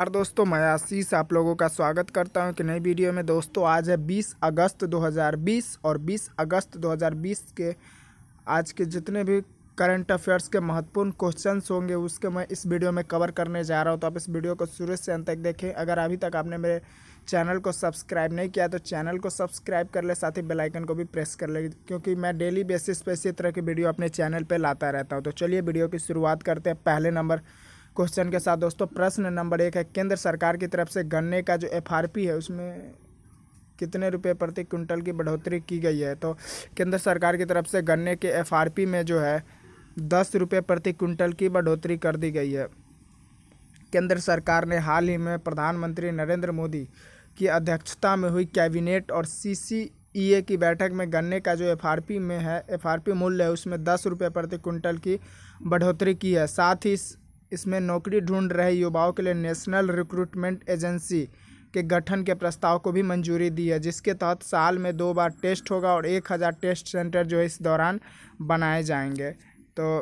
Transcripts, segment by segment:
और दोस्तों मैं आशीष आप लोगों का स्वागत करता हूं कि नई वीडियो में दोस्तों आज है 20 अगस्त 2020 और 20 अगस्त 2020 के आज के जितने भी करंट अफेयर्स के महत्वपूर्ण क्वेश्चंस होंगे उसके मैं इस वीडियो में कवर करने जा रहा हूं तो आप इस वीडियो को शुरू से अंत तक देखें अगर अभी तक आपने मेरे चैनल को सब्सक्राइब नहीं किया तो चैनल को सब्सक्राइब कर ले साथ ही बेलाइकन को भी प्रेस कर ले क्योंकि मैं डेली बेसिस पर इसी तरह की वीडियो अपने चैनल पर लाता रहता हूँ तो चलिए वीडियो की शुरुआत करते हैं पहले नंबर क्वेश्चन के साथ दोस्तों प्रश्न नंबर एक है केंद्र सरकार की तरफ से गन्ने का जो एफ है उसमें कितने रुपए प्रति क्विंटल की बढ़ोतरी की गई है तो केंद्र सरकार की तरफ से गन्ने के एफ में जो है दस रुपये प्रति क्विंटल की बढ़ोतरी कर दी गई है केंद्र सरकार ने हाल ही में प्रधानमंत्री नरेंद्र मोदी की अध्यक्षता में हुई कैबिनेट और सीसीईए e की बैठक में गन्ने का जो एफआरपी में है एफआरपी मूल्य है उसमें दस रुपये प्रति क्विंटल की बढ़ोतरी की है साथ ही इसमें नौकरी ढूंढ रहे युवाओं के लिए नेशनल रिक्रूटमेंट एजेंसी के गठन के प्रस्ताव को भी मंजूरी दी है जिसके तहत साल में दो बार टेस्ट होगा और एक हज़ार टेस्ट सेंटर जो है इस दौरान बनाए जाएंगे तो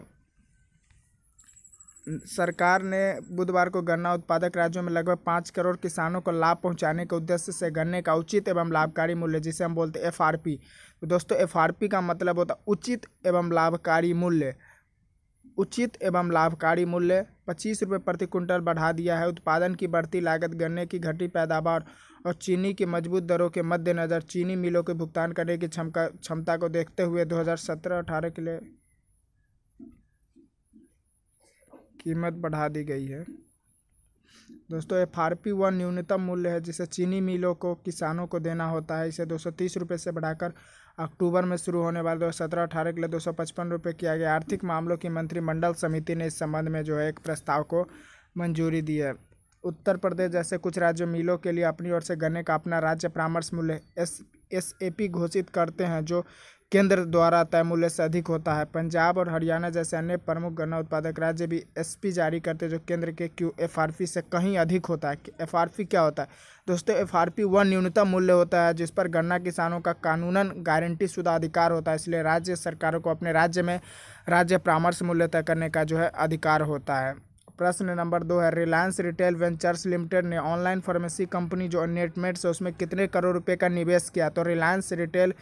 सरकार ने बुधवार को गन्ना उत्पादक राज्यों में लगभग पाँच करोड़ किसानों को लाभ पहुंचाने के उद्देश्य से गन्ने का उचित एवं लाभकारी मूल्य जिसे हम बोलते हैं एफ आर पी तो दोस्तों एफ आर पी का मतलब होता है उचित एवं लाभकारी मूल्य उचित एवं लाभकारी मूल्य पच्चीस रुपये प्रति क्विंटल बढ़ा दिया है उत्पादन की बढ़ती लागत गन्ने की घटी पैदावार और चीनी की मजबूत दरों के मद्देनज़र चीनी मिलों के भुगतान करने की क्षमता क्षमता को देखते हुए 2017-18 के लिए कीमत बढ़ा दी गई है दोस्तों एफ आर पी वन न्यूनतम मूल्य है जिसे चीनी मिलों को किसानों को देना होता है इसे दो सौ तीस रुपये से बढ़ाकर अक्टूबर में शुरू होने वाले दो हज़ार सत्रह अठारह के लिए दो सौ पचपन रुपये किया गया आर्थिक मामलों की मंत्रिमंडल समिति ने इस संबंध में जो है एक प्रस्ताव को मंजूरी दी है उत्तर प्रदेश जैसे कुछ राज्यों मिलों के लिए अपनी ओर से गन्ने का अपना राज्य परामर्श मूल्य एस एस ए पी घोषित करते हैं जो केंद्र द्वारा तय मूल्य से अधिक होता है पंजाब और हरियाणा जैसे अन्य प्रमुख गन्ना उत्पादक राज्य भी एसपी जारी करते हैं जो केंद्र के क्यू एफआरपी से कहीं अधिक होता है एफआरपी क्या होता है दोस्तों एफआरपी वह न्यूनतम मूल्य होता है जिस पर गन्ना किसानों का कानूनन गारंटी शुदा अधिकार होता है इसलिए राज्य सरकारों को अपने राज्य में राज्य परामर्श मूल्य तय करने का जो है अधिकार होता है प्रश्न नंबर दो है रिलायंस रिटेल वेंचर्स लिमिटेड ने ऑनलाइन फार्मेसी कंपनी जो नेटमेट्स है उसमें कितने करोड़ रुपए का निवेश किया तो रिलायंस रिटेल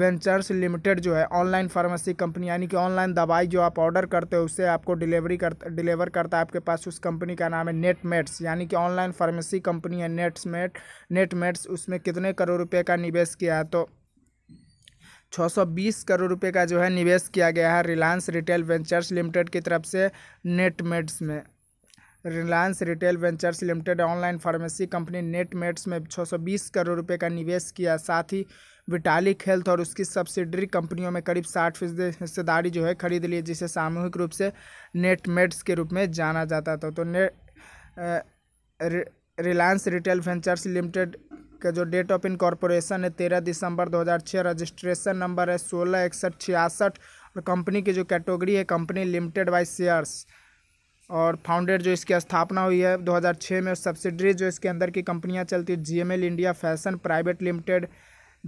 वेंचर्स लिमिटेड जो है ऑनलाइन फार्मेसी कंपनी यानी कि ऑनलाइन दवाई जो आप ऑर्डर करते हो उसे आपको डिलीवरी कर डिलीवर करता है आपके पास उस कंपनी का नाम है नेटमेट्स यानी कि ऑनलाइन फार्मेसी कंपनी है नेट्समेट नेटमेट्स उसमें कितने करोड़ रुपये का निवेश किया है तो 620 करोड़ रुपए का जो है निवेश किया गया है रिलायंस रिटेल वेंचर्स लिमिटेड की तरफ से नेटमेट्स में Reliance Retail Ventures Limited online pharmacy company Netmeds में 620 करोड़ रुपए का निवेश किया साथ ही विटालिक हेल्थ और उसकी सब्सिडरी कंपनियों में करीब 60 फीसदी हिस्सेदारी जो है खरीद ली जिसे सामूहिक रूप से नेटमेट्स के रूप में जाना जाता था तो ने रिलायंस रिटेल वेंचर्स लिमिटेड का जो डेट ऑफ इनकॉर्पोरेशन है तेरह दिसंबर छः रजिस्ट्रेशन नंबर है सोलह इकसठ छियासठ और कंपनी की जो कैटेगरी है कंपनी लिमिटेड बाई शेयर्स और फाउंडेड जो इसकी स्थापना हुई है 2006 में सब्सिडरी जो इसके अंदर की कंपनियां चलती है GML India fashion private limited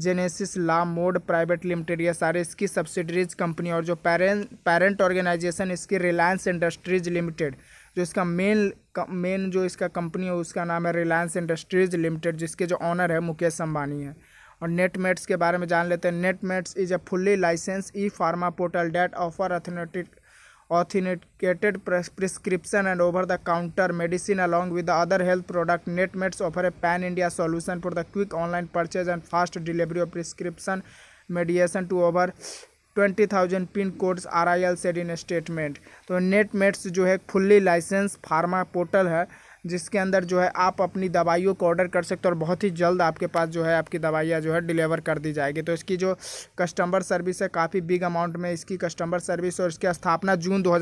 Genesis La Mode private limited ये सारे इसकी सब्सिडरीज कंपनी और जो पेरेंट पेरेंट ऑर्गेनाइजेशन इसकी रिलायंस इंडस्ट्रीज लिमिटेड जो इसका मेन मेन जो इसका कंपनी है उसका नाम है रिलायंस इंडस्ट्रीज लिमिटेड जिसके जो ऑनर है मुकेश अम्बानी है और नेटमेट्स के बारे में जान लेते हैं Netmeds is a fully licence E pharma portal that offer अथोनेटेड authenticated prescription and over the counter medicine along with other health product Netmeds offer a pan India solution for the quick online purchase and fast delivery of prescription medication to over twenty thousand pin codes R I L said in statement तो Netmeds जो है fully licence pharma portal है जिसके अंदर जो है आप अपनी दवाइयों को ऑर्डर कर सकते हो और बहुत ही जल्द आपके पास जो है आपकी दवाइयाँ जो है डिलीवर कर दी जाएगी तो इसकी जो कस्टमर सर्विस है काफ़ी बिग अमाउंट में इसकी कस्टमर सर्विस और इसकी स्थापना जून दो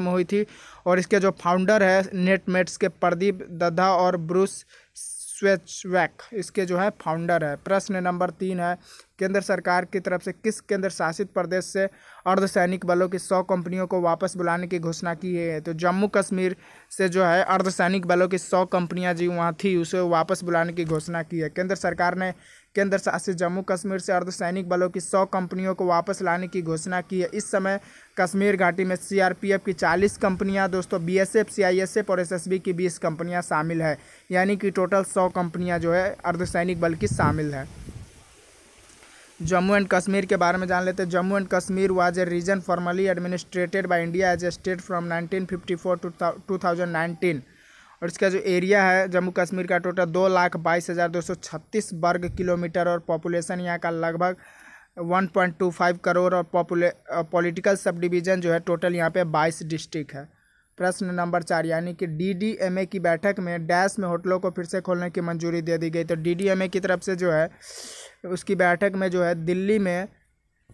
में हुई थी और इसके जो फाउंडर है नेटमेट्स के प्रदीप दद्धा और ब्रूस स्वेचवैक इसके जो है फाउंडर है प्रश्न नंबर तीन है केंद्र सरकार की तरफ से किस केंद्र शासित प्रदेश से अर्धसैनिक बलों की सौ कंपनियों को वापस बुलाने की घोषणा की है तो जम्मू कश्मीर से जो है अर्धसैनिक बलों की सौ कंपनियां जी वहाँ थी उसे वापस बुलाने की घोषणा की है केंद्र सरकार ने केंद्र शासित जम्मू कश्मीर से अर्धसैनिक बलों की सौ कंपनियों को वापस लाने की घोषणा की है इस समय कश्मीर घाटी में सीआरपीएफ की चालीस कंपनियां दोस्तों बीएसएफ सीआईएसएफ और एसएसबी की बीस कंपनियां शामिल है यानी कि टोटल सौ कंपनियां जो है अर्धसैनिक बल की शामिल है जम्मू एंड कश्मीर के बारे में जान लेते हैं Jammu and Kashmir was a region formerly administered by India as a state from 1954 to 2019 और इसका जो एरिया है जम्मू कश्मीर का टोटल दो लाख बाईस हज़ार दो सौ छत्तीस वर्ग किलोमीटर और पॉपुलेशन यहाँ का लगभग 1.25 करोड़ और पॉपुले पॉलिटिकल सब डिवीज़न जो है टोटल यहाँ पे बाईस डिस्ट्रिक्ट है प्रश्न नंबर चार यानी कि डीडीएमए की बैठक में डैश में होटलों को फिर से खोलने की मंजूरी दे दी गई तो डीडीएमए की तरफ से जो है उसकी बैठक में जो है दिल्ली में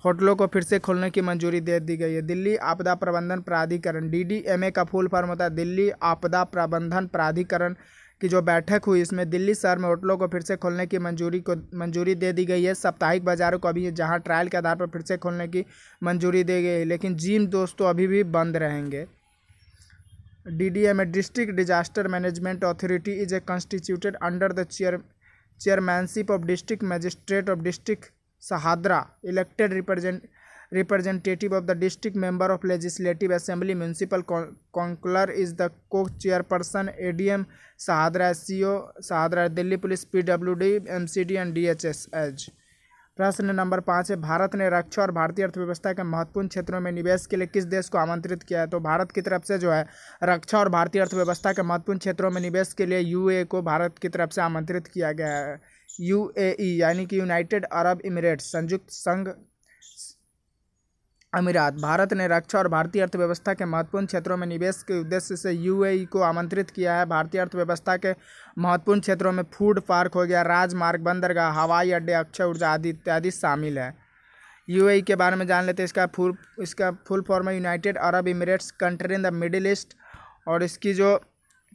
होटलों को फिर से खोलने की मंजूरी दे दी गई है दिल्ली आपदा प्रबंधन प्राधिकरण डीडीएमए का फुल फॉर्म होता है दिल्ली आपदा प्रबंधन प्राधिकरण की जो बैठक हुई इसमें दिल्ली शहर में होटलों को फिर से खोलने की मंजूरी को मंजूरी दे दी गई है साप्ताहिक बाज़ारों को अभी जहां ट्रायल के आधार पर फिर से खोलने की मंजूरी दी गई है लेकिन जिम दोस्तों अभी भी बंद रहेंगे D D M A district disaster management authority is a constituted under the chair chairmanship of district magistrate of district Shahdara elected representative of the district member of legislative assembly municipal councillor is the co chairperson A D M Shahdara C O Shahdara Delhi police P W D M C D and D H S as प्रश्न number पाँच है भारत ने रक्षा और भारतीय अर्थव्यवस्था के महत्वपूर्ण क्षेत्रों में निवेश के लिए किस देश को आमंत्रित किया है तो भारत की तरफ से जो है रक्षा और भारतीय अर्थव्यवस्था के महत्वपूर्ण क्षेत्रों में निवेश के लिए यू को भारत की तरफ से आमंत्रित किया गया है यू यानी कि यूनाइटेड अरब इमिरेट्स संयुक्त संघ अमीरात भारत ने रक्षा और भारतीय अर्थव्यवस्था के महत्वपूर्ण क्षेत्रों में निवेश के उद्देश्य से यूएई को आमंत्रित किया है भारतीय अर्थव्यवस्था के महत्वपूर्ण क्षेत्रों में फूड पार्क हो गया राजमार्ग बंदरगाह हवाई अड्डे अक्षय ऊर्जा आदि इत्यादि शामिल है यूएई के बारे में जान लेते हैं इसका फुल इसका फुल फॉर्म है United Arab Emirates country in the Middle East और इसकी जो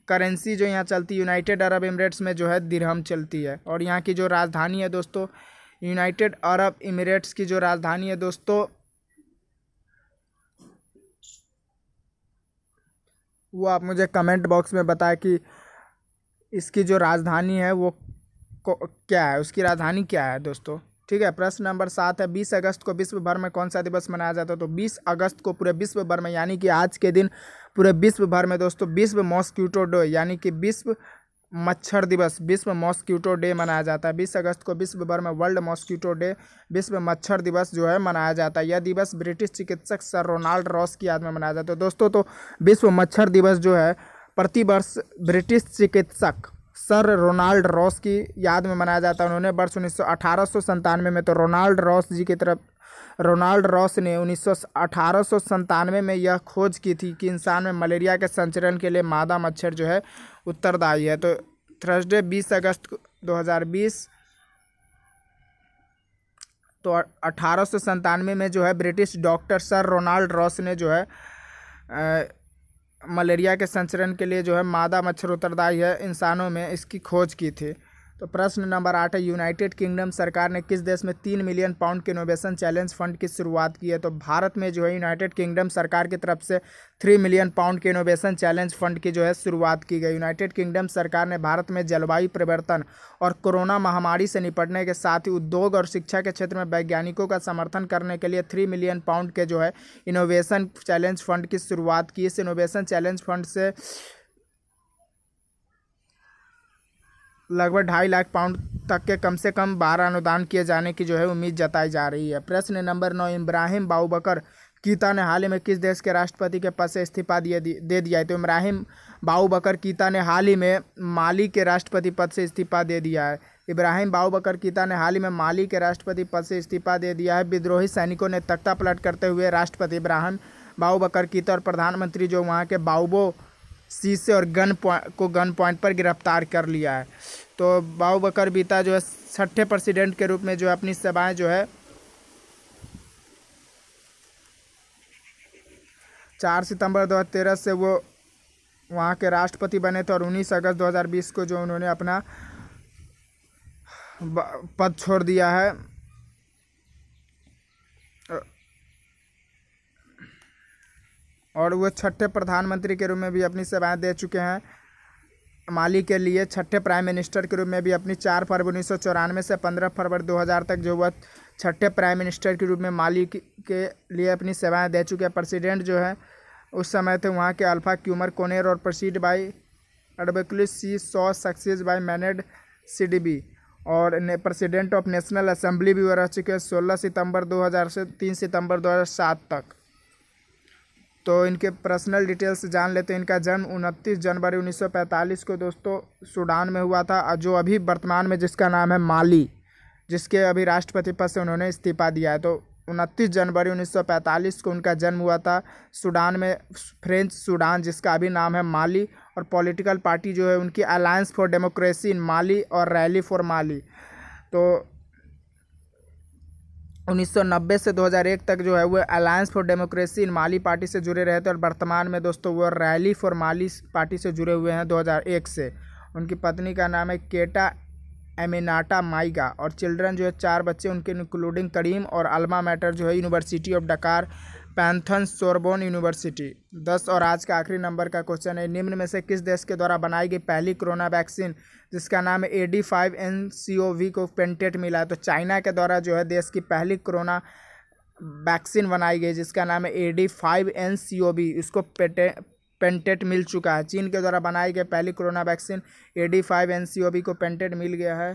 करेंसी जो यहाँ चलती है यूनाइटेड अरब इमिरेट्स में जो है दिरहम चलती है और यहाँ की जो राजधानी है दोस्तों यूनाइटेड अरब इमिरेट्स की जो राजधानी है दोस्तों वो आप मुझे कमेंट बॉक्स में बताएं कि इसकी जो राजधानी है वो क्या है उसकी राजधानी क्या है दोस्तों ठीक है प्रश्न नंबर सात है बीस अगस्त को विश्व भर में कौन सा दिवस मनाया जाता है तो बीस अगस्त को पूरे विश्व भर में यानी कि आज के दिन पूरे विश्व भर में दोस्तों विश्व मॉस्क्यूटो डे यानी कि विश्व मच्छर दिवस विश्व मॉस्क्यूटो डे मनाया जाता है बीस अगस्त को विश्व भर में वर्ल्ड मॉस्क्यूटो डे विश्व मच्छर दिवस जो है मनाया जाता है यह दिवस ब्रिटिश चिकित्सक सर रोनाल्ड रॉस की याद में मनाया जाता है तो दोस्तों तो विश्व मच्छर दिवस जो है प्रतिवर्ष ब्रिटिश चिकित्सक सर रोनाल्ड रॉस की याद में मनाया जाता है उन्होंने वर्ष उन्नीस सौ में तो रोनाल्ड रॉस जी की तरफ रोनाल्ड रॉस ने उन्नीस सौ में यह खोज की थी कि इंसान में मलेरिया के संचरण के लिए मादा मच्छर जो है उत्तरदायी है तो थर्सडे बीस अगस्त दो हज़ार बीस तो अठारह में जो है British doctor sir Ronald Ross ने जो है आ, मलेरिया के संचरण के लिए जो है मादा मच्छर उत्तरदायी है इंसानों में इसकी खोज की थी तो प्रश्न नंबर आठ है यूनाइटेड किंगडम सरकार ने किस देश में तीन मिलियन पाउंड के इनोवेशन चैलेंज फंड की शुरुआत की है तो भारत में जो है यूनाइटेड किंगडम सरकार की तरफ से थ्री मिलियन पाउंड के इनोवेशन चैलेंज फंड की जो है शुरुआत की गई यूनाइटेड किंगडम सरकार ने भारत में जलवायु परिवर्तन और कोरोना महामारी से निपटने के साथ ही उद्योग और शिक्षा के क्षेत्र में वैज्ञानिकों का समर्थन करने के लिए थ्री मिलियन पाउंड के जो है इनोवेशन चैलेंज फंड की शुरुआत की इस इनोवेशन चैलेंज फंड से लगभग ढाई लाख पाउंड तक के कम से कम बारह अनुदान किए जाने की जो है उम्मीद जताई जा रही है प्रश्न नंबर नौ इब्राहिम बाबूबकर कीता ने हाल ही में किस देश के राष्ट्रपति के पद से इस्तीफा दिए दे दिया है तो इब्राहिम बाऊबकर कीता ने हाल ही में माली के राष्ट्रपति पद से इस्तीफा दे दिया है इब्राहिम बाऊबकर कीता ने हाल ही में माली के राष्ट्रपति पद से इस्तीफा दे दिया है विद्रोही सैनिकों ने तख्ता पलट करते हुए राष्ट्रपति इब्राहिम बाऊबकर कीता और प्रधानमंत्री जो वहाँ के बाऊबो शीशे और गन पॉइंट को गन पॉइंट पर गिरफ्तार कर लिया है तो बाबू बकर बीता जो है छठे प्रेसिडेंट के रूप में जो है अपनी सेवाएँ जो है चार सितंबर 2013 से वो वहाँ के राष्ट्रपति बने थे और 19 अगस्त 2020 को जो उन्होंने अपना पद छोड़ दिया है और वो छठे प्रधानमंत्री के रूप में भी अपनी सेवाएं दे चुके हैं माली के लिए छठे प्राइम मिनिस्टर के रूप में भी अपनी चार फरवरी उन्नीस से पंद्रह फरवरी हज़ार तक जो वह छठे प्राइम मिनिस्टर के रूप में माली के लिए अपनी सेवाएं दे चुके हैं प्रेसिडेंट जो है उस समय थे वहाँ के अल्फा क्यूमर कोनेर और प्रसिड बाई एडबेकुल सी सौ सक्सेस बाई मैनेड सी और प्रेसिडेंट ऑफ नेशनल असेंबली भी वह रह चुके हैं सोलह सितंबर 2000 से तीन सितंबर 2007 तक तो इनके पर्सनल डिटेल्स जान लेते हैं इनका जन्म उनतीस जनवरी 1945 को दोस्तों सूडान में हुआ था जो अभी वर्तमान में जिसका नाम है माली जिसके अभी राष्ट्रपति पद से उन्होंने इस्तीफा दिया है तो उनतीस जनवरी 1945 को उनका जन्म हुआ था सूडान में फ्रेंच सूडान जिसका अभी नाम है माली और पॉलिटिकल पार्टी जो है उनकी Alliance for Democracy in Mali और रैली फॉर माली तो 1990 से 2001 तक जो है वो Alliance for Democracy in Mali party से जुड़े रहे थे और वर्तमान में दोस्तों वो रैली फॉर माली पार्टी से जुड़े हुए हैं 2001 से उनकी पत्नी का नाम है केटा एमिनाटा माइगा और चिल्ड्रन जो है चार बच्चे उनके इंक्लूडिंग करीम और अलमा मैटर जो है यूनिवर्सिटी ऑफ डकार पैंथन सोरबोन यूनिवर्सिटी दस और आज का आखिरी नंबर का क्वेश्चन है निम्न में से किस देश के द्वारा बनाई गई पहली कोरोना वैक्सीन जिसका नाम A D five N C O V को पेंटेट मिला है तो चाइना के द्वारा जो है देश की पहली कोरोना वैक्सीन बनाई गई जिसका नाम है A D five N C O V इसको पेटे पेंटेट मिल चुका है चीन के द्वारा बनाई गई पहली corona vaccine A D five N C O V को पेंटेट मिल गया है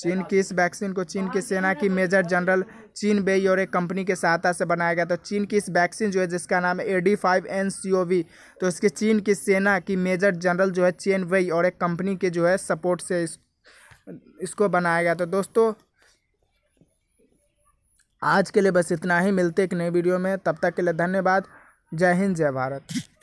चीन की इस वैक्सीन को चीन की सेना की मेजर जनरल चीन बे योरे कंपनी के सहायता से बनाया गया तो चीन की इस वैक्सीन जो है जिसका नाम है A D five N C O V तो इसकी चीन की सेना की मेजर जनरल जो है चीन वे और एक कंपनी के जो है सपोर्ट से इस, इसको बनाया गया तो दोस्तों आज के लिए बस इतना ही मिलते एक नई वीडियो में तब तक के लिए धन्यवाद जय हिंद जय भारत